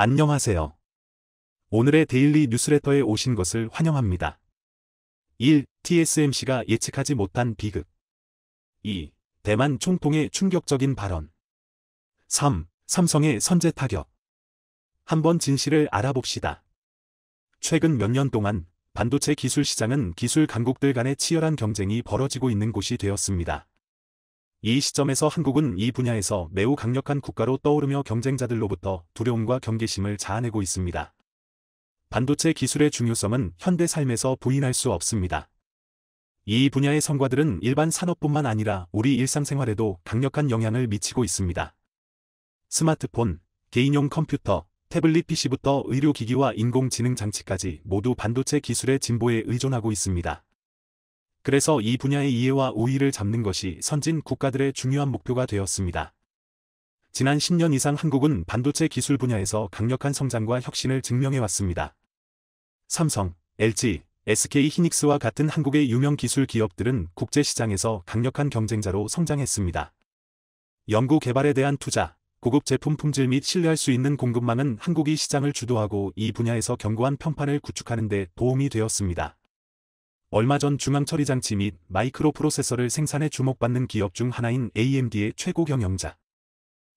안녕하세요. 오늘의 데일리 뉴스레터에 오신 것을 환영합니다. 1. TSMC가 예측하지 못한 비극 2. 대만 총통의 충격적인 발언 3. 삼성의 선제 타격 한번 진실을 알아봅시다. 최근 몇 년 동안 반도체 기술 시장은 기술 강국들 간의 치열한 경쟁이 벌어지고 있는 곳이 되었습니다. 이 시점에서 한국은 이 분야에서 매우 강력한 국가로 떠오르며 경쟁자들로부터 두려움과 경계심을 자아내고 있습니다. 반도체 기술의 중요성은 현대 삶에서 부인할 수 없습니다. 이 분야의 성과들은 일반 산업뿐만 아니라 우리 일상생활에도 강력한 영향을 미치고 있습니다. 스마트폰, 개인용 컴퓨터, 태블릿 PC부터 의료기기와 인공지능 장치까지 모두 반도체 기술의 진보에 의존하고 있습니다. 그래서 이 분야의 이해와 우위를 잡는 것이 선진 국가들의 중요한 목표가 되었습니다. 지난 10년 이상 한국은 반도체 기술 분야에서 강력한 성장과 혁신을 증명해왔습니다. 삼성, LG, SK 히닉스와 같은 한국의 유명 기술 기업들은 국제시장에서 강력한 경쟁자로 성장했습니다. 연구 개발에 대한 투자, 고급 제품 품질 및 신뢰할 수 있는 공급망은 한국이 시장을 주도하고 이 분야에서 견고한 평판을 구축하는 데 도움이 되었습니다. 얼마 전 중앙처리장치 및 마이크로 프로세서를 생산해 주목받는 기업 중 하나인 AMD의 최고 경영자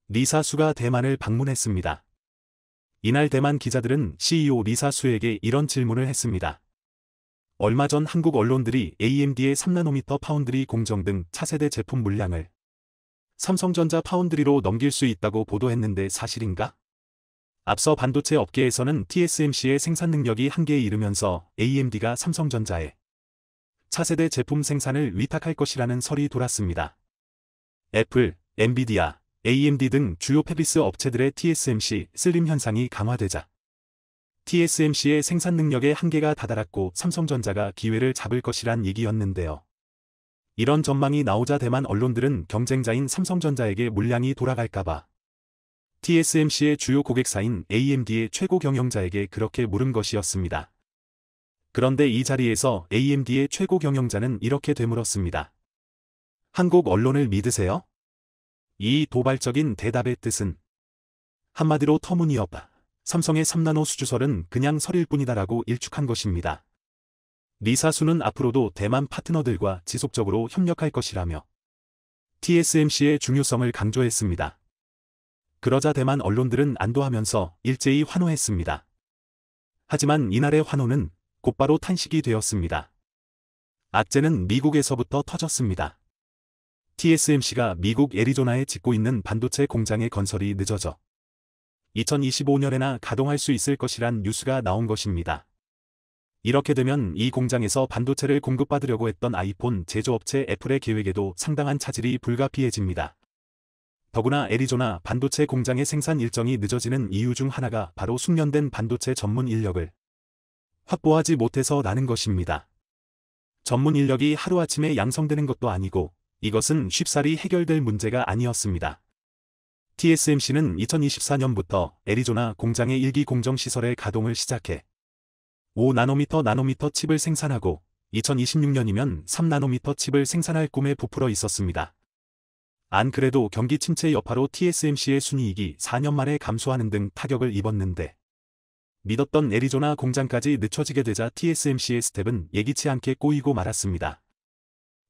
리사 수가 대만을 방문했습니다. 이날 대만 기자들은 CEO 리사 수에게 이런 질문을 했습니다. 얼마 전 한국 언론들이 AMD의 3나노미터 파운드리 공정 등 차세대 제품 물량을 삼성전자 파운드리로 넘길 수 있다고 보도했는데 사실인가? 앞서 반도체 업계에서는 TSMC의 생산 능력이 한계에 이르면서 AMD가 삼성전자에 차세대 제품 생산을 위탁할 것이라는 설이 돌았습니다. 애플, 엔비디아, AMD 등 주요 패비스 업체들의 TSMC 슬림 현상이 강화되자 TSMC의 생산 능력의 한계가 다다랐고 삼성전자가 기회를 잡을 것이란 얘기였는데요. 이런 전망이 나오자 대만 언론들은 경쟁자인 삼성전자에게 물량이 돌아갈까봐 TSMC의 주요 고객사인 AMD의 최고 경영자에게 그렇게 물은 것이었습니다. 그런데 이 자리에서 AMD의 최고 경영자는 이렇게 되물었습니다. 한국 언론을 믿으세요? 이 도발적인 대답의 뜻은 한마디로 터무니없다. 삼성의 3나노 수주설은 그냥 설일 뿐이다라고 일축한 것입니다. 리사수는 앞으로도 대만 파트너들과 지속적으로 협력할 것이라며 TSMC의 중요성을 강조했습니다. 그러자 대만 언론들은 안도하면서 일제히 환호했습니다. 하지만 이날의 환호는 곧바로 탄식이 되었습니다. 악재는 미국에서부터 터졌습니다. TSMC가 미국 애리조나에 짓고 있는 반도체 공장의 건설이 늦어져 2025년에나 가동할 수 있을 것이란 뉴스가 나온 것입니다. 이렇게 되면 이 공장에서 반도체를 공급받으려고 했던 아이폰 제조업체 애플의 계획에도 상당한 차질이 불가피해집니다. 더구나 애리조나 반도체 공장의 생산 일정이 늦어지는 이유 중 하나가 바로 숙련된 반도체 전문 인력을 확보하지 못해서 나는 것입니다. 전문 인력이 하루아침에 양성되는 것도 아니고 이것은 쉽사리 해결될 문제가 아니었습니다. TSMC는 2024년부터 애리조나 공장의 일기 공정시설의 가동을 시작해 5나노미터 나노미터 칩을 생산하고 2026년이면 3나노미터 칩을 생산할 꿈에 부풀어 있었습니다. 안 그래도 경기 침체 여파로 TSMC의 순이익이 4년 만에 감소하는 등 타격을 입었는데 믿었던 애리조나 공장까지 늦춰지게 되자 TSMC의 스텝은 예기치 않게 꼬이고 말았습니다.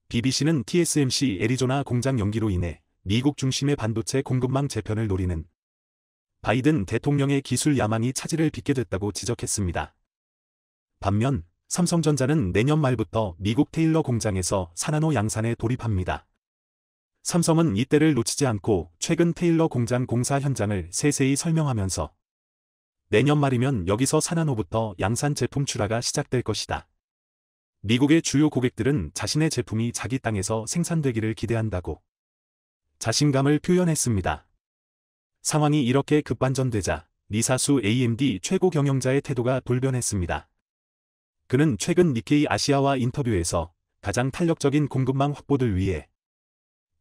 BBC는 TSMC 애리조나 공장 연기로 인해 미국 중심의 반도체 공급망 재편을 노리는 바이든 대통령의 기술 야망이 차질을 빚게 됐다고 지적했습니다. 반면 삼성전자는 내년 말부터 미국 테일러 공장에서 산나노 양산에 돌입합니다. 삼성은 이때를 놓치지 않고 최근 테일러 공장 공사 현장을 세세히 설명하면서 내년 말이면 여기서 산나노부터 양산 제품 출하가 시작될 것이다. 미국의 주요 고객들은 자신의 제품이 자기 땅에서 생산되기를 기대한다고 자신감을 표현했습니다. 상황이 이렇게 급반전되자 리사수 AMD 최고 경영자의 태도가 돌변했습니다. 그는 최근 니케이 아시아와 인터뷰에서 가장 탄력적인 공급망 확보를 위해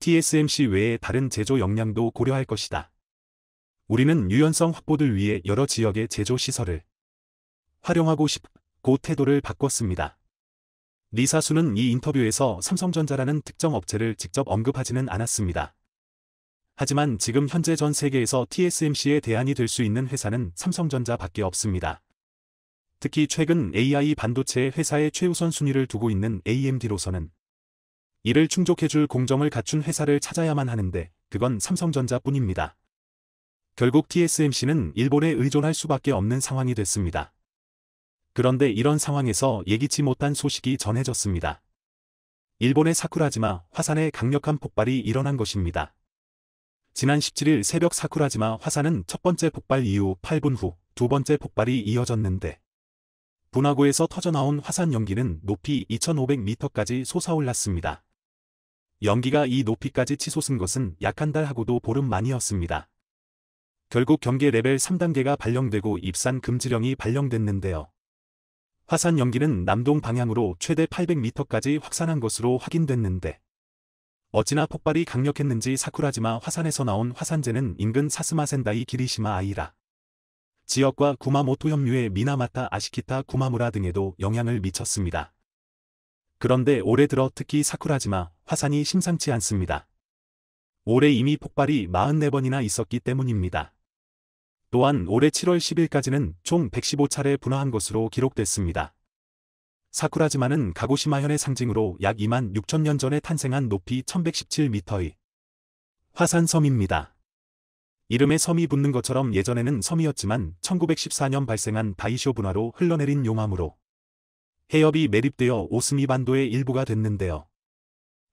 TSMC 외에 다른 제조 역량도 고려할 것이다. 우리는 유연성 확보를 위해 여러 지역의 제조 시설을 활용하고 싶고 태도를 바꿨습니다. 리사수는 이 인터뷰에서 삼성전자라는 특정 업체를 직접 언급하지는 않았습니다. 하지만 지금 현재 전 세계에서 TSMC의 대안이 될 수 있는 회사는 삼성전자 밖에 없습니다. 특히 최근 AI 반도체 회사의 최우선 순위를 두고 있는 AMD로서는 이를 충족해줄 공정을 갖춘 회사를 찾아야만 하는데 그건 삼성전자뿐입니다. 결국 TSMC는 일본에 의존할 수밖에 없는 상황이 됐습니다. 그런데 이런 상황에서 예기치 못한 소식이 전해졌습니다. 일본의 사쿠라지마 화산에 강력한 폭발이 일어난 것입니다. 지난 17일 새벽 사쿠라지마 화산은 첫 번째 폭발 이후 8분 후 두 번째 폭발이 이어졌는데 분화구에서 터져나온 화산 연기는 높이 2500m까지 솟아올랐습니다. 연기가 이 높이까지 치솟은 것은 약 한 달하고도 보름 만이었습니다. 결국 경계 레벨 3단계가 발령되고 입산 금지령이 발령됐는데요. 화산 연기는 남동 방향으로 최대 800m까지 확산한 것으로 확인됐는데 어찌나 폭발이 강력했는지 사쿠라지마 화산에서 나온 화산재는 인근 사스마센다이 기리시마 아이라 지역과 구마모토 협류의 미나마타 아시키타 구마무라 등에도 영향을 미쳤습니다. 그런데 올해 들어 특히 사쿠라지마 화산이 심상치 않습니다. 올해 이미 폭발이 44번이나 있었기 때문입니다. 또한 올해 7월 10일까지는 총 115차례 분화한 것으로 기록됐습니다. 사쿠라지마는 가고시마현의 상징으로 약 2만 6천 년 전에 탄생한 높이 1117m의 화산섬입니다. 이름에 섬이 붙는 것처럼 예전에는 섬이었지만 1914년 발생한 바이쇼 분화로 흘러내린 용암으로 해협이 매립되어 오스미 반도의 일부가 됐는데요.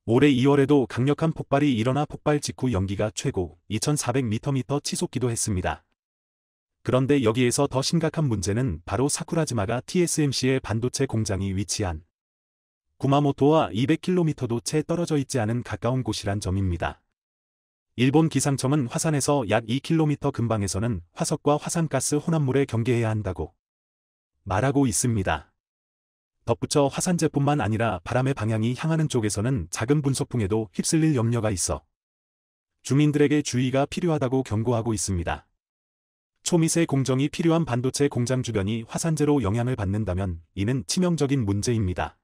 올해 2월에도 강력한 폭발이 일어나 폭발 직후 연기가 최고 2400m/m 치솟기도 했습니다. 그런데 여기에서 더 심각한 문제는 바로 사쿠라지마가 TSMC의 반도체 공장이 위치한 구마모토와 200km도 채 떨어져 있지 않은 가까운 곳이란 점입니다. 일본 기상청은 화산에서 약 2km 근방에서는 화석과 화산가스 혼합물에 경계해야 한다고 말하고 있습니다. 덧붙여 화산재뿐만 아니라 바람의 방향이 향하는 쪽에서는 작은 분석풍에도 휩쓸릴 염려가 있어 주민들에게 주의가 필요하다고 경고하고 있습니다. 초미세 공정이 필요한 반도체 공장 주변이 화산재로 영향을 받는다면 이는 치명적인 문제입니다.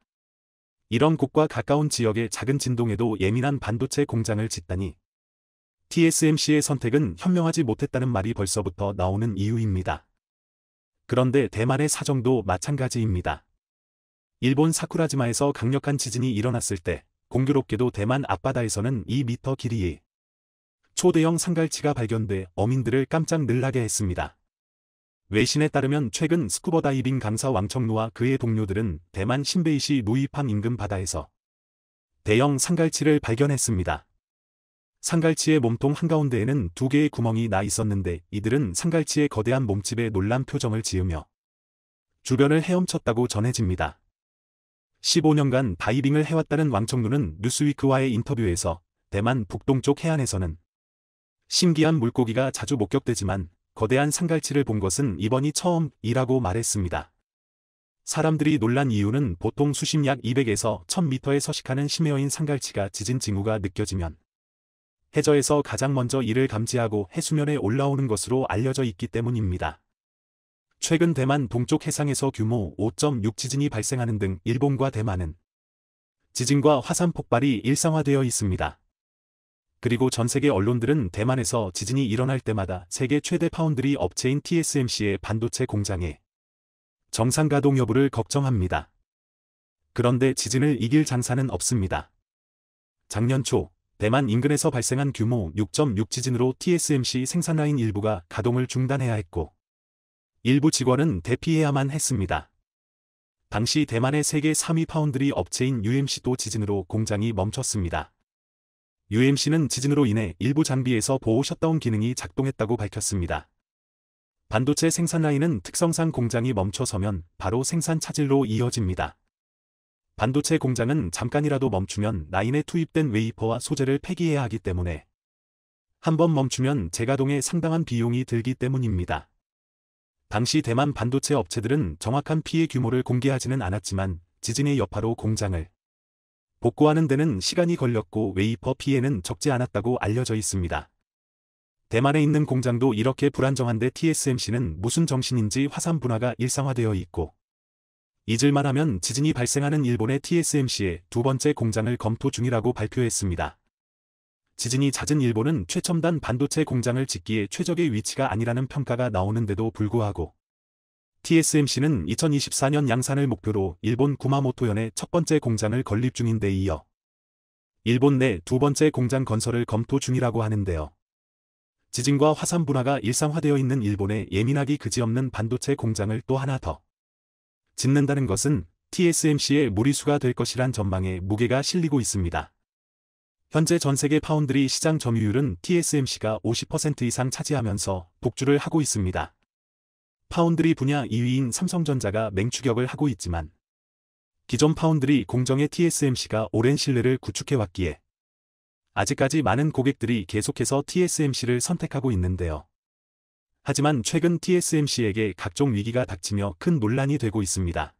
이런 곳과 가까운 지역의 작은 진동에도 예민한 반도체 공장을 짓다니 TSMC의 선택은 현명하지 못했다는 말이 벌써부터 나오는 이유입니다. 그런데 대만의 사정도 마찬가지입니다. 일본 사쿠라지마에서 강력한 지진이 일어났을 때 공교롭게도 대만 앞바다에서는 2미터 길이의 초대형 상갈치가 발견돼 어민들을 깜짝 놀라게 했습니다. 외신에 따르면 최근 스쿠버 다이빙 강사 왕청루와 그의 동료들은 대만 신베이시 루이팜 인근 바다에서 대형 상갈치를 발견했습니다. 상갈치의 몸통 한가운데에는 두 개의 구멍이 나 있었는데 이들은 상갈치의 거대한 몸집에 놀란 표정을 지으며 주변을 헤엄쳤다고 전해집니다. 15년간 다이빙을 해왔다는 왕청루는 뉴스위크와의 인터뷰에서 대만 북동쪽 해안에서는 신기한 물고기가 자주 목격되지만 거대한 상갈치를 본 것은 이번이 처음이라고 말했습니다. 사람들이 놀란 이유는 보통 수심 약 200에서 1000m에 서식하는 심해어인 상갈치가 지진 징후가 느껴지면 해저에서 가장 먼저 이를 감지하고 해수면에 올라오는 것으로 알려져 있기 때문입니다. 최근 대만 동쪽 해상에서 규모 5.6 지진이 발생하는 등 일본과 대만은 지진과 화산 폭발이 일상화되어 있습니다. 그리고 전 세계 언론들은 대만에서 지진이 일어날 때마다 세계 최대 파운드리 업체인 TSMC의 반도체 공장에 정상 가동 여부를 걱정합니다. 그런데 지진을 이길 장사는 없습니다. 작년 초 대만 인근에서 발생한 규모 6.6 지진으로 TSMC 생산라인 일부가 가동을 중단해야 했고 일부 직원은 대피해야만 했습니다. 당시 대만의 세계 3위 파운드리 업체인 UMC도 지진으로 공장이 멈췄습니다. UMC는 지진으로 인해 일부 장비에서 보호 셧다운 기능이 작동했다고 밝혔습니다. 반도체 생산 라인은 특성상 공장이 멈춰서면 바로 생산 차질로 이어집니다. 반도체 공장은 잠깐이라도 멈추면 라인에 투입된 웨이퍼와 소재를 폐기해야 하기 때문에 한번 멈추면 재가동에 상당한 비용이 들기 때문입니다. 당시 대만 반도체 업체들은 정확한 피해 규모를 공개하지는 않았지만 지진의 여파로 공장을 복구하는 데는 시간이 걸렸고 웨이퍼 피해는 적지 않았다고 알려져 있습니다. 대만에 있는 공장도 이렇게 불안정한데 TSMC는 무슨 정신인지 화산 분화가 일상화되어 있고 잊을만 하면 지진이 발생하는 일본의 TSMC의 두 번째 공장을 검토 중이라고 발표했습니다. 지진이 잦은 일본은 최첨단 반도체 공장을 짓기에 최적의 위치가 아니라는 평가가 나오는데도 불구하고 TSMC는 2024년 양산을 목표로 일본 구마모토현의 첫 번째 공장을 건립 중인데 이어 일본 내 두 번째 공장 건설을 검토 중이라고 하는데요. 지진과 화산 분화가 일상화되어 있는 일본의 예민하기 그지없는 반도체 공장을 또 하나 더 짓는다는 것은 TSMC의 무리수가 될 것이란 전망에 무게가 실리고 있습니다. 현재 전 세계 파운드리 시장 점유율은 TSMC가 50% 이상 차지하면서 복주를 하고 있습니다. 파운드리 분야 2위인 삼성전자가 맹추격을 하고 있지만 기존 파운드리 공정의 TSMC가 오랜 신뢰를 구축해왔기에 아직까지 많은 고객들이 계속해서 TSMC를 선택하고 있는데요. 하지만 최근 TSMC에게 각종 위기가 닥치며 큰 논란이 되고 있습니다.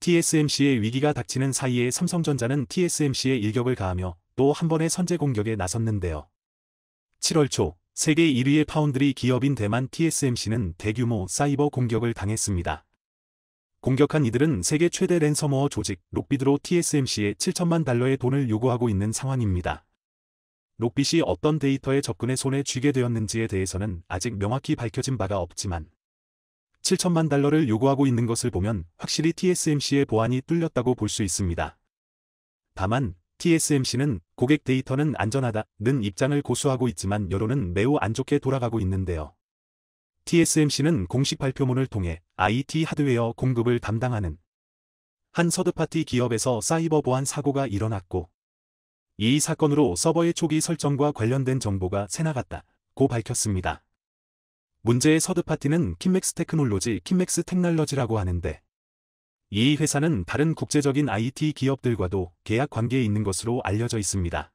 TSMC의 위기가 닥치는 사이에 삼성전자는 TSMC의 일격을 가하며 또 한 번의 선제 공격에 나섰는데요. 7월 초 세계 1위의 파운드리 기업인 대만 TSMC는 대규모 사이버 공격을 당했습니다. 공격한 이들은 세계 최대 랜섬워어 조직 록비드로 TSMC에 7천만 달러의 돈을 요구하고 있는 상황입니다. 록빗이 어떤 데이터의접근에 손에 쥐게 되었는지에 대해서는 아직 명확히 밝혀진 바가 없지만 7천만 달러를 요구하고 있는 것을 보면 확실히 TSMC의 보안이 뚫렸다고 볼 수 있습니다. 다만 TSMC는 고객 데이터는 안전하다는 입장을 고수하고 있지만 여론은 매우 안 좋게 돌아가고 있는데요. TSMC는 공식 발표문을 통해 IT 하드웨어 공급을 담당하는 한 서드파티 기업에서 사이버 보안 사고가 일어났고 이 사건으로 서버의 초기 설정과 관련된 정보가 새나갔다고 밝혔습니다. 문제의 서드파티는 킨맥스 테크놀로지, 킨맥스 테크놀러지라고 하는데 이 회사는 다른 국제적인 IT 기업들과도 계약 관계에 있는 것으로 알려져 있습니다.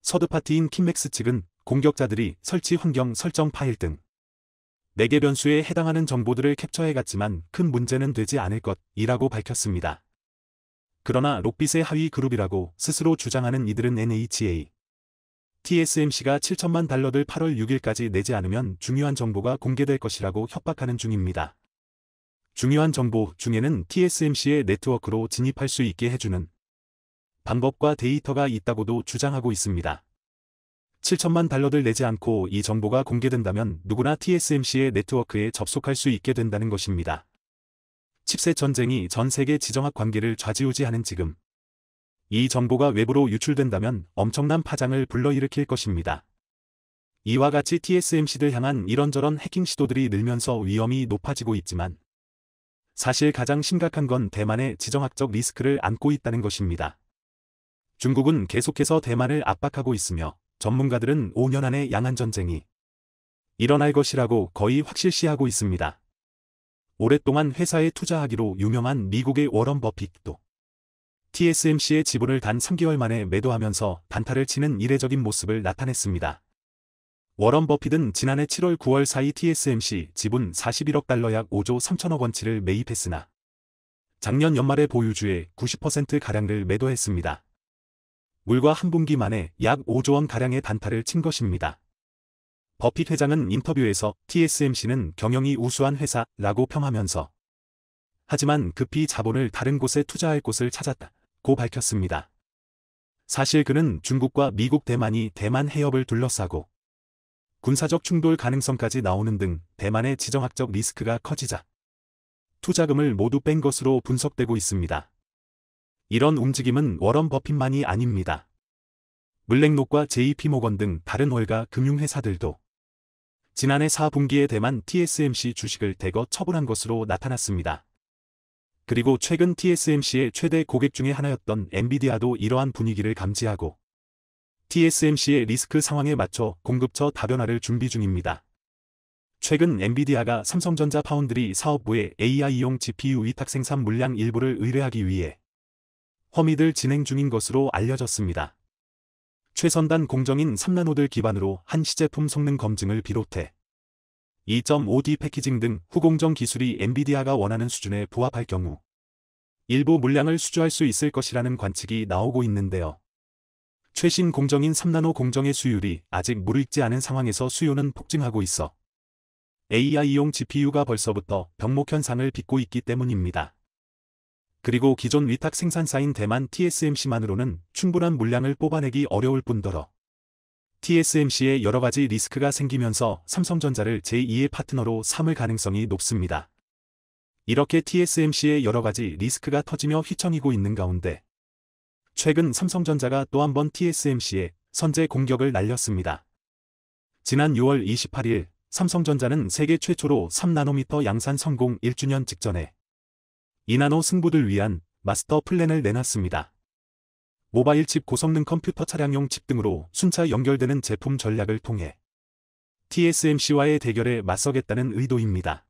서드파티인 킨맥스 측은 공격자들이 설치 환경 설정 파일 등 4개 변수에 해당하는 정보들을 캡처해갔지만 큰 문제는 되지 않을 것이라고 밝혔습니다. 그러나 록빗의 하위 그룹이라고 스스로 주장하는 이들은 NHA, TSMC가 7천만 달러를 8월 6일까지 내지 않으면 중요한 정보가 공개될 것이라고 협박하는 중입니다. 중요한 정보 중에는 TSMC의 네트워크로 진입할 수 있게 해주는 방법과 데이터가 있다고도 주장하고 있습니다. 7천만 달러를 내지 않고 이 정보가 공개된다면 누구나 TSMC의 네트워크에 접속할 수 있게 된다는 것입니다. 칩셋 전쟁이 전 세계 지정학 관계를 좌지우지하는 지금 이 정보가 외부로 유출된다면 엄청난 파장을 불러일으킬 것입니다. 이와 같이 TSMC를 향한 이런저런 해킹 시도들이 늘면서 위험이 높아지고 있지만 사실 가장 심각한 건 대만의 지정학적 리스크를 안고 있다는 것입니다. 중국은 계속해서 대만을 압박하고 있으며 전문가들은 5년 안에 양안 전쟁이 일어날 것이라고 거의 확실시하고 있습니다. 오랫동안 회사에 투자하기로 유명한 미국의 워런 버핏도 TSMC의 지분을 단 3개월 만에 매도하면서 단타를 치는 이례적인 모습을 나타냈습니다. 워런 버핏은 지난해 7월 9월 사이 TSMC 지분 41억 달러 약 5조 3천억 원치를 매입했으나 작년 연말에 보유주의 90%가량을 매도했습니다. 물과 한 분기 만에 약 5조 원 가량의 단타를 친 것입니다. 버핏 회장은 인터뷰에서 TSMC는 경영이 우수한 회사라고 평하면서 하지만 급히 자본을 다른 곳에 투자할 곳을 찾았다. 고 밝혔습니다. 사실 그는 중국과 미국 대만이 대만 해협을 둘러싸고 군사적 충돌 가능성까지 나오는 등 대만의 지정학적 리스크가 커지자 투자금을 모두 뺀 것으로 분석되고 있습니다. 이런 움직임은 워런 버핏만이 아닙니다. 블랙록과 JP모건 등 다른 월가 금융회사들도 지난해 4분기에 대만 TSMC 주식을 대거 처분한 것으로 나타났습니다. 그리고 최근 TSMC의 최대 고객 중에 하나였던 엔비디아도 이러한 분위기를 감지하고 TSMC의 리스크 상황에 맞춰 공급처 다변화를 준비 중입니다. 최근 엔비디아가 삼성전자 파운드리 사업부에 AI용 GPU 위탁 생산 물량 일부를 의뢰하기 위해 허미들 진행 중인 것으로 알려졌습니다. 최선단 공정인 3나노들 기반으로 한 시제품 성능 검증을 비롯해 2.5D 패키징 등 후공정 기술이 엔비디아가 원하는 수준에 부합할 경우 일부 물량을 수주할 수 있을 것이라는 관측이 나오고 있는데요. 최신 공정인 3나노 공정의 수율이 아직 무르익지 않은 상황에서 수요는 폭증하고 있어 AI용 GPU가 벌써부터 병목 현상을 빚고 있기 때문입니다. 그리고 기존 위탁 생산사인 대만 TSMC만으로는 충분한 물량을 뽑아내기 어려울 뿐더러 TSMC에 여러 가지 리스크가 생기면서 삼성전자를 제2의 파트너로 삼을 가능성이 높습니다. 이렇게 TSMC에 여러 가지 리스크가 터지며 휘청이고 있는 가운데 최근 삼성전자가 또 한번 TSMC에 선제 공격을 날렸습니다. 지난 6월 28일 삼성전자는 세계 최초로 3나노미터 양산 성공 1주년 직전에 2나노 승부를 위한 마스터 플랜을 내놨습니다. 모바일 칩 고성능 컴퓨터 차량용 칩 등으로 순차 연결되는 제품 전략을 통해 TSMC와의 대결에 맞서겠다는 의도입니다.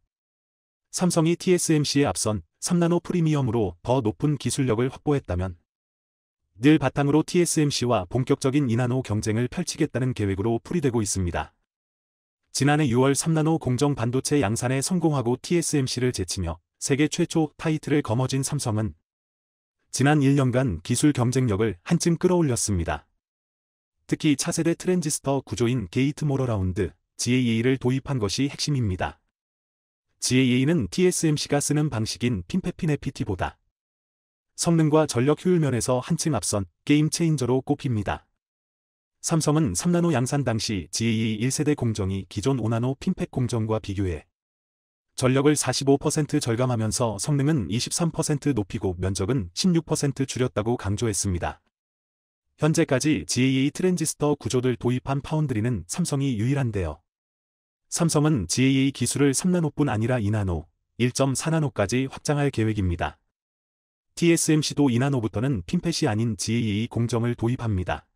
삼성이 TSMC에 앞선 3나노 프리미엄으로 더 높은 기술력을 확보했다면 늘 바탕으로 TSMC와 본격적인 2나노 경쟁을 펼치겠다는 계획으로 풀이되고 있습니다. 지난해 6월 3나노 공정 반도체 양산에 성공하고 TSMC를 제치며 세계 최초 타이틀을 거머쥔 삼성은 지난 1년간 기술 경쟁력을 한층 끌어올렸습니다. 특히 차세대 트랜지스터 구조인 게이트 모러라운드 GAA를 도입한 것이 핵심입니다. GAA는 TSMC가 쓰는 방식인 핀페핀 FPT보다 성능과 전력 효율 면에서 한층 앞선 게임 체인저로 꼽힙니다. 삼성은 3나노 양산 당시 g a e 1세대 공정이 기존 5나노 핀팩 공정과 비교해 전력을 45% 절감하면서 성능은 23% 높이고 면적은 16% 줄였다고 강조했습니다. 현재까지 g a e 트랜지스터 구조를 도입한 파운드리는 삼성이 유일한데요. 삼성은 g a e 기술을 3나노뿐 아니라 2나노, 1.4나노까지 확장할 계획입니다. TSMC도 이나노부터는 핀펫이 아닌 GAA e e 공정을 도입합니다.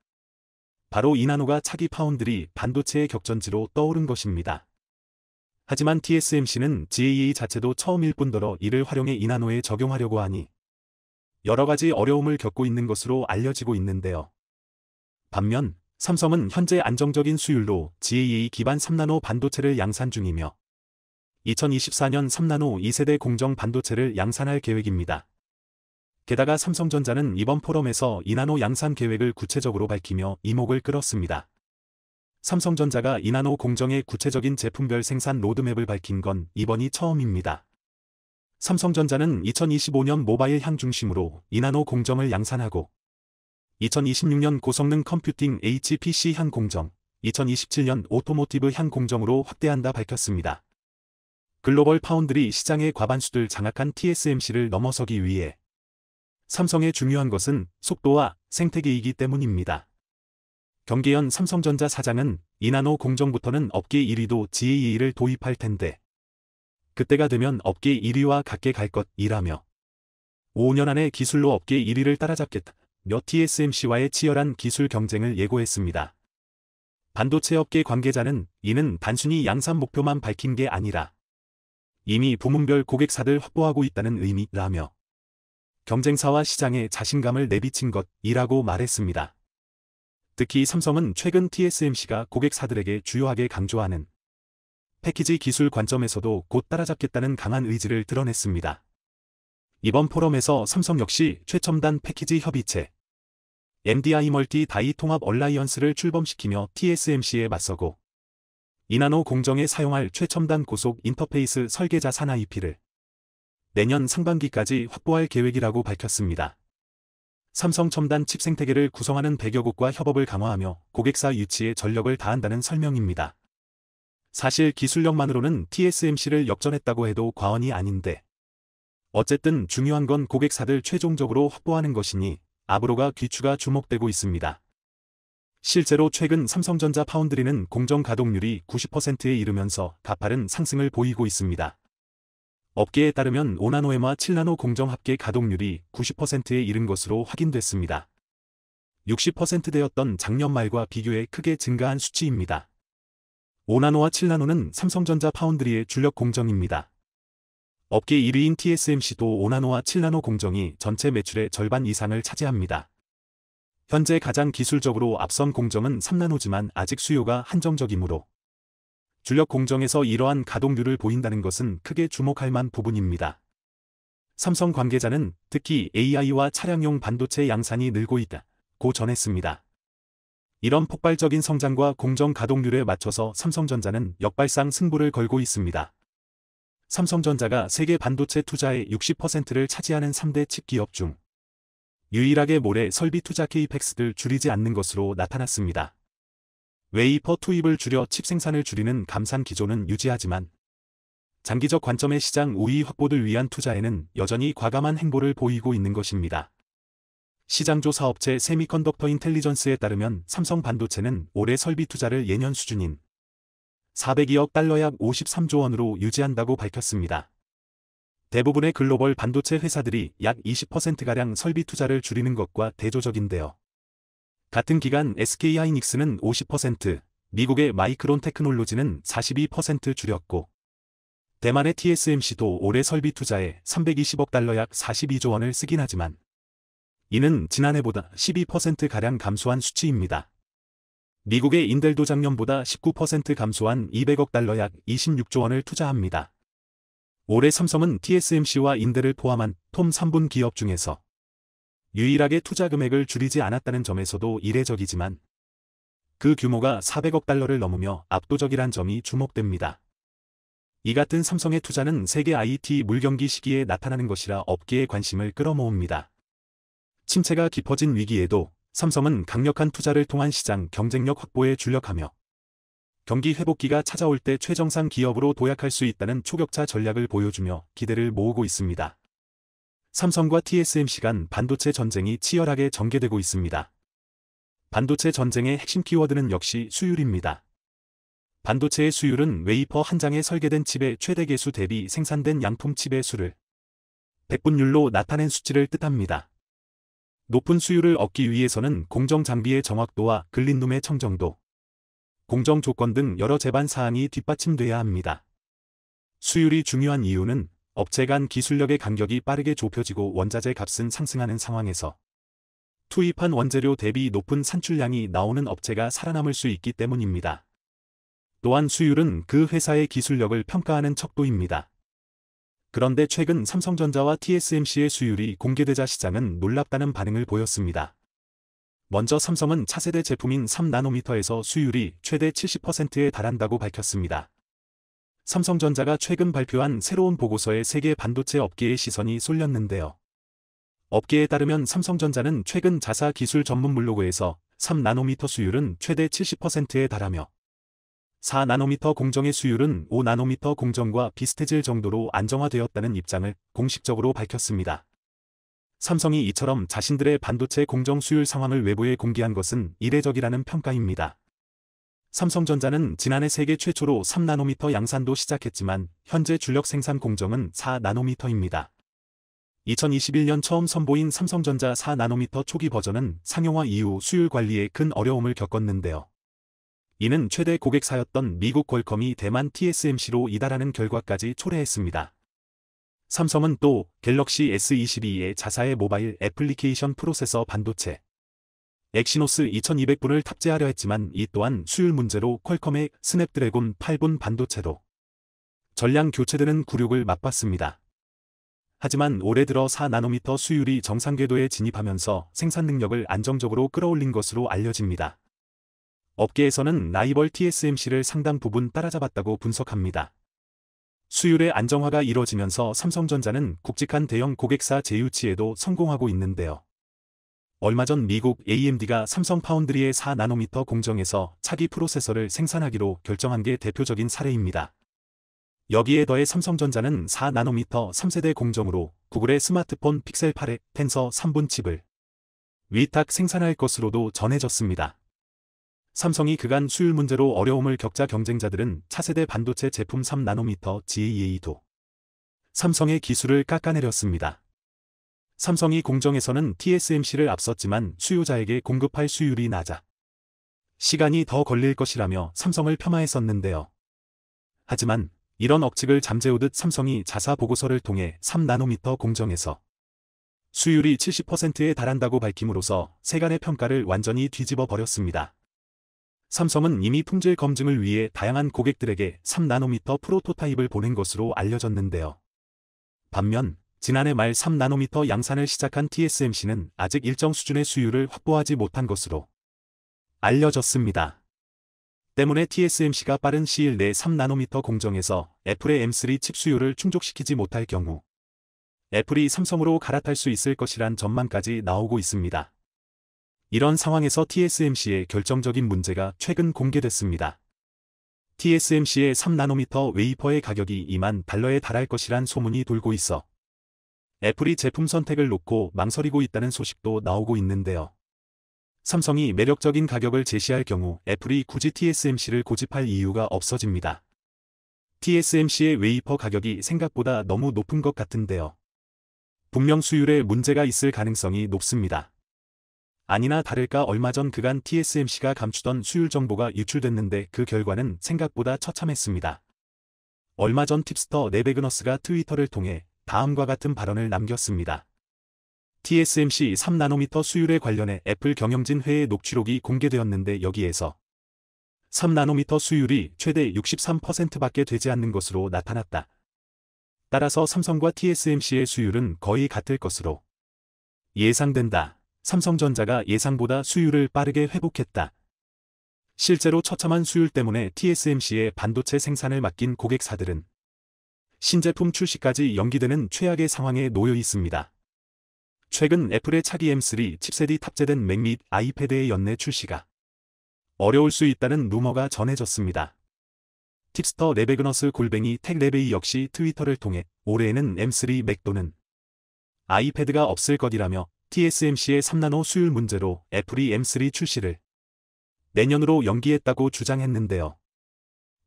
바로 이나노가 차기 파운드리 반도체의 격전지로 떠오른 것입니다. 하지만 TSMC는 GAA e 자체도 처음일 뿐더러 이를 활용해 이나노에 적용하려고 하니 여러가지 어려움을 겪고 있는 것으로 알려지고 있는데요. 반면 삼성은 현재 안정적인 수율로 GAA 기반 3나노 반도체를 양산 중이며 2024년 3나노 2세대 공정 반도체를 양산할 계획입니다. 게다가 삼성전자는 이번 포럼에서 이나노 양산 계획을 구체적으로 밝히며 이목을 끌었습니다. 삼성전자가 이나노 공정의 구체적인 제품별 생산 로드맵을 밝힌 건 이번이 처음입니다. 삼성전자는 2025년 모바일 향 중심으로 이나노 공정을 양산하고 2026년 고성능 컴퓨팅 HPC 향 공정, 2027년 오토모티브 향 공정으로 확대한다 밝혔습니다. 글로벌 파운드리 시장의 과반수들 장악한 TSMC를 넘어서기 위해 삼성의 중요한 것은 속도와 생태계이기 때문입니다. 경기현 삼성전자 사장은 이나노 공정부터는 업계 1위도 g e e 를 도입할 텐데 그때가 되면 업계 1위와 같게 갈 것이라며 5년 안에 기술로 업계 1위를 따라잡겠다며 TSMC와의 치열한 기술 경쟁을 예고했습니다. 반도체 업계 관계자는 이는 단순히 양산 목표만 밝힌 게 아니라 이미 부문별 고객사들 확보하고 있다는 의미라며 경쟁사와 시장에 자신감을 내비친 것이라고 말했습니다. 특히 삼성은 최근 TSMC가 고객사들에게 주요하게 강조하는 패키지 기술 관점에서도 곧 따라잡겠다는 강한 의지를 드러냈습니다. 이번 포럼에서 삼성 역시 최첨단 패키지 협의체 MDI 멀티 다이 통합 얼라이언스를 출범시키며 TSMC에 맞서고 이나노 공정에 사용할 최첨단 고속 인터페이스 설계자 산하 IP를 내년 상반기까지 확보할 계획이라고 밝혔습니다. 삼성 첨단 칩 생태계를 구성하는 100여 곳과 협업을 강화하며 고객사 유치에 전력을 다한다는 설명입니다. 사실 기술력만으로는 TSMC를 역전했다고 해도 과언이 아닌데 어쨌든 중요한 건 고객사들 최종적으로 확보하는 것이니 앞으로가 귀추가 주목되고 있습니다. 실제로 최근 삼성전자 파운드리는 공정 가동률이 90%에 이르면서 가파른 상승을 보이고 있습니다. 업계에 따르면 5나노엠마 7나노 공정 합계 가동률이 90%에 이른 것으로 확인됐습니다. 6 0되었던 작년 말과 비교해 크게 증가한 수치입니다. 5나노와 7나노는 삼성전자 파운드리의 주력 공정입니다. 업계 1위인 TSMC도 5나노와 7나노 공정이 전체 매출의 절반 이상을 차지합니다. 현재 가장 기술적으로 앞선 공정은 3나노지만 아직 수요가 한정적이므로 주력 공정에서 이러한 가동률을 보인다는 것은 크게 주목할 만 부분입니다. 삼성 관계자는 특히 AI와 차량용 반도체 양산이 늘고 있다. 고 전했습니다. 이런 폭발적인 성장과 공정 가동률에 맞춰서 삼성전자는 역발상 승부를 걸고 있습니다. 삼성전자가 세계 반도체 투자의 60%를 차지하는 3대 칩 기업 중 유일하게 모래 설비 투자 케이펙스를 e 줄이지 않는 것으로 나타났습니다. 웨이퍼 투입을 줄여 칩 생산을 줄이는 감산 기조는 유지하지만 장기적 관점의 시장 우위 확보를 위한 투자에는 여전히 과감한 행보를 보이고 있는 것입니다. 시장조사 업체 세미컨덕터 인텔리전스에 따르면 삼성 반도체는 올해 설비 투자를 예년 수준인 402억 달러 약 53조 원으로 유지한다고 밝혔습니다. 대부분의 글로벌 반도체 회사들이 약 20%가량 설비 투자를 줄이는 것과 대조적인데요. 같은 기간 SK하이닉스는 50%, 미국의 마이크론 테크놀로지는 42% 줄였고 대만의 TSMC도 올해 설비 투자에 320억 달러 약 42조 원을 쓰긴 하지만 이는 지난해보다 12%가량 감소한 수치입니다. 미국의 인델도 작년보다 19% 감소한 200억 달러 약 26조 원을 투자합니다. 올해 삼성은 TSMC와 인델을 포함한 톰 3분 기업 중에서 유일하게 투자 금액을 줄이지 않았다는 점에서도 이례적이지만 그 규모가 400억 달러를 넘으며 압도적이란 점이 주목됩니다. 이 같은 삼성의 투자는 세계 IT 물경기 시기에 나타나는 것이라 업계의 관심을 끌어모읍니다. 침체가 깊어진 위기에도 삼성은 강력한 투자를 통한 시장 경쟁력 확보에 주력하며 경기 회복기가 찾아올 때 최정상 기업으로 도약할 수 있다는 초격차 전략을 보여주며 기대를 모으고 있습니다. 삼성과 TSMC 간 반도체 전쟁이 치열하게 전개되고 있습니다. 반도체 전쟁의 핵심 키워드는 역시 수율입니다. 반도체의 수율은 웨이퍼 한 장에 설계된 칩의 최대 개수 대비 생산된 양품 칩의 수를 백분율로 나타낸 수치를 뜻합니다. 높은 수율을 얻기 위해서는 공정 장비의 정확도와 글린룸의 청정도, 공정 조건 등 여러 제반 사항이 뒷받침돼야 합니다. 수율이 중요한 이유는 업체 간 기술력의 간격이 빠르게 좁혀지고 원자재 값은 상승하는 상황에서 투입한 원재료 대비 높은 산출량이 나오는 업체가 살아남을 수 있기 때문입니다. 또한 수율은 그 회사의 기술력을 평가하는 척도입니다. 그런데 최근 삼성전자와 TSMC의 수율이 공개되자 시장은 놀랍다는 반응을 보였습니다. 먼저 삼성은 차세대 제품인 3나노미터에서 수율이 최대 70%에 달한다고 밝혔습니다. 삼성전자가 최근 발표한 새로운 보고서에 세계 반도체 업계의 시선이 쏠렸는데요. 업계에 따르면 삼성전자는 최근 자사 기술 전문 블로그에서 3나노미터 수율은 최대 70%에 달하며 4나노미터 공정의 수율은 5나노미터 공정과 비슷해질 정도로 안정화되었다는 입장을 공식적으로 밝혔습니다. 삼성이 이처럼 자신들의 반도체 공정 수율 상황을 외부에 공개한 것은 이례적이라는 평가입니다. 삼성전자는 지난해 세계 최초로 3나노미터 양산도 시작했지만 현재 주력 생산 공정은 4나노미터입니다. 2021년 처음 선보인 삼성전자 4나노미터 초기 버전은 상용화 이후 수율 관리에 큰 어려움을 겪었는데요. 이는 최대 고객사였던 미국 퀄컴이 대만 TSMC로 이달하는 결과까지 초래했습니다. 삼성은 또 갤럭시 S22의 자사의 모바일 애플리케이션 프로세서 반도체, 엑시노스 2200부를 탑재하려 했지만 이 또한 수율 문제로 퀄컴의 스냅드래곤 8분 반도체도 전량 교체되는 굴욕을 맛봤습니다. 하지만 올해 들어 4나노미터 수율이 정상 궤도에 진입하면서 생산 능력을 안정적으로 끌어올린 것으로 알려집니다. 업계에서는 라이벌 TSMC를 상당 부분 따라잡았다고 분석합니다. 수율의 안정화가 이뤄지면서 삼성전자는 굵직한 대형 고객사 제휴치에도 성공하고 있는데요. 얼마 전 미국 AMD가 삼성 파운드리의 4나노미터 공정에서 차기 프로세서를 생산하기로 결정한 게 대표적인 사례입니다. 여기에 더해 삼성전자는 4나노미터 3세대 공정으로 구글의 스마트폰 픽셀 8의 텐서 3분 칩을 위탁 생산할 것으로도 전해졌습니다. 삼성이 그간 수율 문제로 어려움을 겪자 경쟁자들은 차세대 반도체 제품 3나노미터 GAA도 삼성의 기술을 깎아내렸습니다. 삼성이 공정에서는 TSMC를 앞섰지만 수요자에게 공급할 수율이 낮아 시간이 더 걸릴 것이라며 삼성을 폄하했었는데요. 하지만 이런 억측을 잠재우듯 삼성이 자사 보고서를 통해 3나노미터 공정에서 수율이 70%에 달한다고 밝힘으로써 세간의 평가를 완전히 뒤집어 버렸습니다. 삼성은 이미 품질 검증을 위해 다양한 고객들에게 3나노미터 프로토타입을 보낸 것으로 알려졌는데요. 반면 지난해 말 3나노미터 양산을 시작한 TSMC는 아직 일정 수준의 수율을 확보하지 못한 것으로 알려졌습니다. 때문에 TSMC가 빠른 시일 내 3나노미터 공정에서 애플의 M3 칩 수요를 충족시키지 못할 경우 애플이 삼성으로 갈아탈 수 있을 것이란 전망까지 나오고 있습니다. 이런 상황에서 TSMC의 결정적인 문제가 최근 공개됐습니다. TSMC의 3나노미터 웨이퍼의 가격이 2만 달러에 달할 것이란 소문이 돌고 있어 애플이 제품 선택을 놓고 망설이고 있다는 소식도 나오고 있는데요. 삼성이 매력적인 가격을 제시할 경우 애플이 굳이 TSMC를 고집할 이유가 없어집니다. TSMC의 웨이퍼 가격이 생각보다 너무 높은 것 같은데요. 분명 수율에 문제가 있을 가능성이 높습니다. 아니나 다를까 얼마 전 그간 TSMC가 감추던 수율 정보가 유출됐는데 그 결과는 생각보다 처참했습니다. 얼마 전 팁스터 네베그너스가 트위터를 통해 다음과 같은 발언을 남겼습니다. TSMC 3나노미터 수율에 관련해 애플 경영진 회의 녹취록이 공개되었는데 여기에서 3나노미터 수율이 최대 63%밖에 되지 않는 것으로 나타났다. 따라서 삼성과 TSMC의 수율은 거의 같을 것으로 예상된다. 삼성전자가 예상보다 수율을 빠르게 회복했다. 실제로 처참한 수율 때문에 TSMC의 반도체 생산을 맡긴 고객사들은 신제품 출시까지 연기되는 최악의 상황에 놓여 있습니다. 최근 애플의 차기 M3 칩셋이 탑재된 맥 및 아이패드의 연내 출시가 어려울 수 있다는 루머가 전해졌습니다. 팁스터 레베그너스 골뱅이 택레베이 역시 트위터를 통해 올해에는 M3 맥 또는 아이패드가 없을 것이라며 TSMC의 3나노 수율 문제로 애플이 M3 출시를 내년으로 연기했다고 주장했는데요.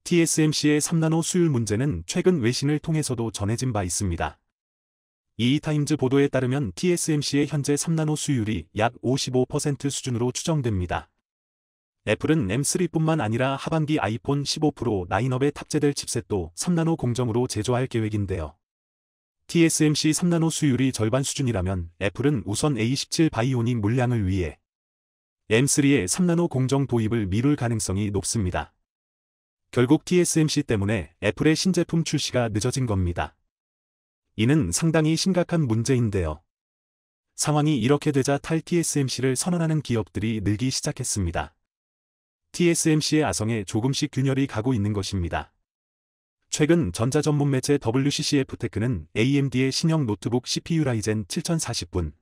TSMC의 3나노 수율 문제는 최근 외신을 통해서도 전해진 바 있습니다. 이타임즈 보도에 따르면 TSMC의 현재 3나노 수율이 약 55% 수준으로 추정됩니다. 애플은 M3뿐만 아니라 하반기 아이폰 15 프로 라인업에 탑재될 칩셋도 3나노 공정으로 제조할 계획인데요. TSMC 3나노 수율이 절반 수준이라면 애플은 우선 A17 바이오닉 물량을 위해 M3의 3나노 공정 도입을 미룰 가능성이 높습니다. 결국 TSMC 때문에 애플의 신제품 출시가 늦어진 겁니다. 이는 상당히 심각한 문제인데요. 상황이 이렇게 되자 탈 TSMC를 선언하는 기업들이 늘기 시작했습니다. TSMC의 아성에 조금씩 균열이 가고 있는 것입니다. 최근 전자 전문 매체 WCCF 테크는 AMD의 신형 노트북 CPU 라이젠 7040분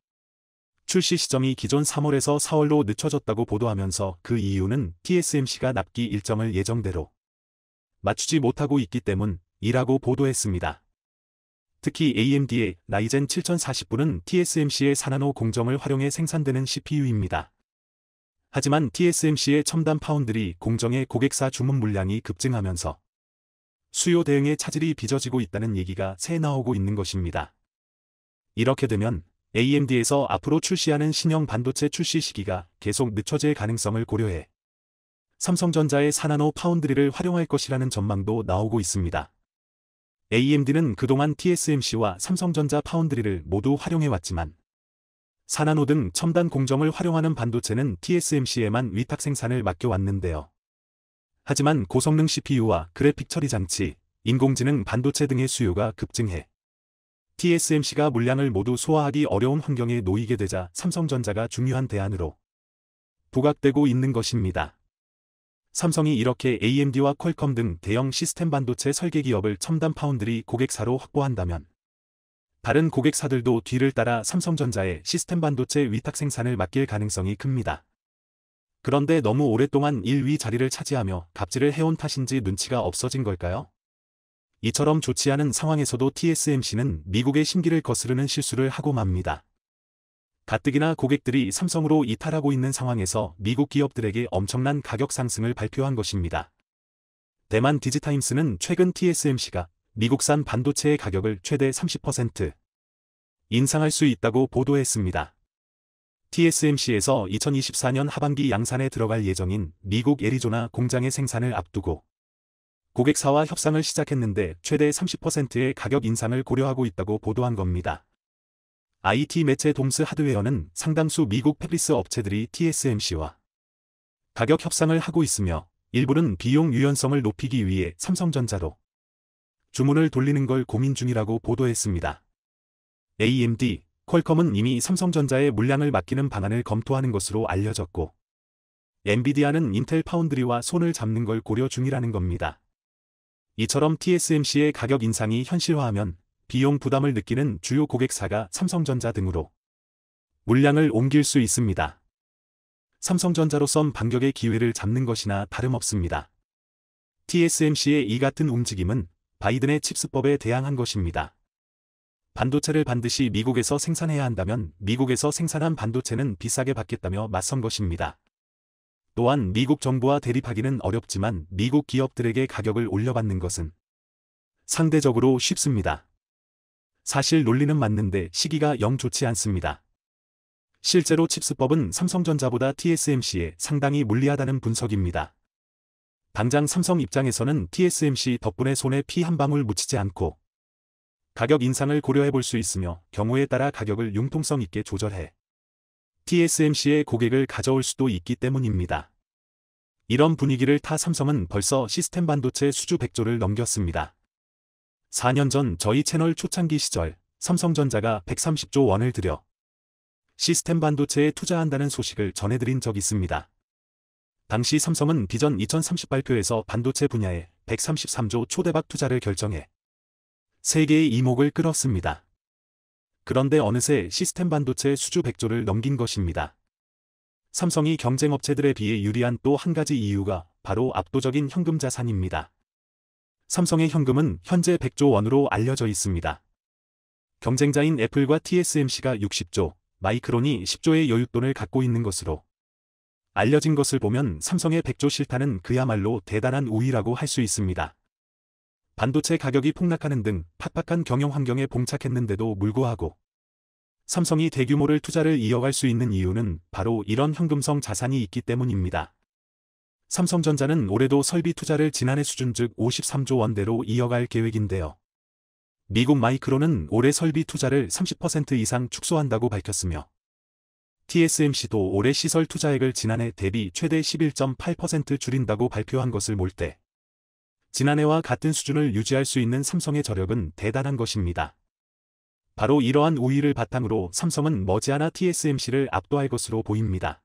출시 시점이 기존 3월에서 4월로 늦춰졌다고 보도하면서 그 이유는 TSMC가 납기 일정을 예정대로 맞추지 못하고 있기 때문이라고 보도했습니다. 특히 AMD의 라이젠 7040분은 TSMC의 사나노 공정을 활용해 생산되는 CPU입니다. 하지만 TSMC의 첨단 파운드리 공정의 고객사 주문 물량이 급증하면서 수요 대응의 차질이 빚어지고 있다는 얘기가 새 나오고 있는 것입니다. 이렇게 되면 AMD에서 앞으로 출시하는 신형 반도체 출시 시기가 계속 늦춰질 가능성을 고려해 삼성전자의 사나노 파운드리를 활용할 것이라는 전망도 나오고 있습니다. AMD는 그동안 TSMC와 삼성전자 파운드리를 모두 활용해왔지만 사나노 등 첨단 공정을 활용하는 반도체는 TSMC에만 위탁 생산을 맡겨왔는데요. 하지만 고성능 CPU와 그래픽 처리 장치, 인공지능 반도체 등의 수요가 급증해 TSMC가 물량을 모두 소화하기 어려운 환경에 놓이게 되자 삼성전자가 중요한 대안으로 부각되고 있는 것입니다. 삼성이 이렇게 AMD와 퀄컴 등 대형 시스템 반도체 설계 기업을 첨단 파운드리 고객사로 확보한다면 다른 고객사들도 뒤를 따라 삼성전자의 시스템 반도체 위탁 생산을 맡길 가능성이 큽니다. 그런데 너무 오랫동안 1위 자리를 차지하며 갑질을 해온 탓인지 눈치가 없어진 걸까요? 이처럼 좋지 않은 상황에서도 TSMC는 미국의 심기를 거스르는 실수를 하고 맙니다. 가뜩이나 고객들이 삼성으로 이탈하고 있는 상황에서 미국 기업들에게 엄청난 가격 상승을 발표한 것입니다. 대만 디지타임스는 최근 TSMC가 미국산 반도체의 가격을 최대 30% 인상할 수 있다고 보도했습니다. TSMC에서 2024년 하반기 양산에 들어갈 예정인 미국 애리조나 공장의 생산을 앞두고 고객사와 협상을 시작했는데 최대 30%의 가격 인상을 고려하고 있다고 보도한 겁니다. IT 매체 돔스 하드웨어는 상당수 미국 페리스 업체들이 TSMC와 가격 협상을 하고 있으며 일부는 비용 유연성을 높이기 위해 삼성전자로 주문을 돌리는 걸 고민 중이라고 보도했습니다. AMD, 퀄컴은 이미 삼성전자의 물량을 맡기는 방안을 검토하는 것으로 알려졌고 엔비디아는 인텔 파운드리와 손을 잡는 걸 고려 중이라는 겁니다. 이처럼 TSMC의 가격 인상이 현실화하면 비용 부담을 느끼는 주요 고객사가 삼성전자 등으로 물량을 옮길 수 있습니다. 삼성전자로선 반격의 기회를 잡는 것이나 다름없습니다. TSMC의 이 같은 움직임은 바이든의 칩스법에 대항한 것입니다. 반도체를 반드시 미국에서 생산해야 한다면 미국에서 생산한 반도체는 비싸게 받겠다며 맞선 것입니다. 또한 미국 정부와 대립하기는 어렵지만 미국 기업들에게 가격을 올려받는 것은 상대적으로 쉽습니다. 사실 논리는 맞는데 시기가 영 좋지 않습니다. 실제로 칩스법은 삼성전자보다 TSMC에 상당히 물리하다는 분석입니다. 당장 삼성 입장에서는 TSMC 덕분에 손에 피 한 방울 묻히지 않고 가격 인상을 고려해 볼 수 있으며 경우에 따라 가격을 융통성 있게 조절해 TSMC의 고객을 가져올 수도 있기 때문입니다. 이런 분위기를 타 삼성은 벌써 시스템 반도체 수주 100조를 넘겼습니다. 4년 전 저희 채널 초창기 시절 삼성전자가 130조 원을 들여 시스템 반도체에 투자한다는 소식을 전해드린 적 있습니다. 당시 삼성은 비전 2030 발표에서 반도체 분야에 133조 초대박 투자를 결정해 세계의 이목을 끌었습니다. 그런데 어느새 시스템 반도체 수주 100조를 넘긴 것입니다. 삼성이 경쟁업체들에 비해 유리한 또 한 가지 이유가 바로 압도적인 현금 자산입니다. 삼성의 현금은 현재 100조 원으로 알려져 있습니다. 경쟁자인 애플과 TSMC가 60조, 마이크론이 10조의 여윳돈을 갖고 있는 것으로 알려진 것을 보면 삼성의 100조 실탄은 그야말로 대단한 우위라고 할 수 있습니다. 반도체 가격이 폭락하는 등 팍팍한 경영 환경에 봉착했는데도 불구하고 삼성이 대규모를 투자를 이어갈 수 있는 이유는 바로 이런 현금성 자산이 있기 때문입니다. 삼성전자는 올해도 설비 투자를 지난해 수준 즉 53조 원대로 이어갈 계획인데요. 미국 마이크로는 올해 설비 투자를 30% 이상 축소한다고 밝혔으며 TSMC도 올해 시설 투자액을 지난해 대비 최대 11.8% 줄인다고 발표한 것을 몰때 지난해와 같은 수준을 유지할 수 있는 삼성의 저력은 대단한 것입니다. 바로 이러한 우위를 바탕으로 삼성은 머지않아 TSMC를 압도할 것으로 보입니다.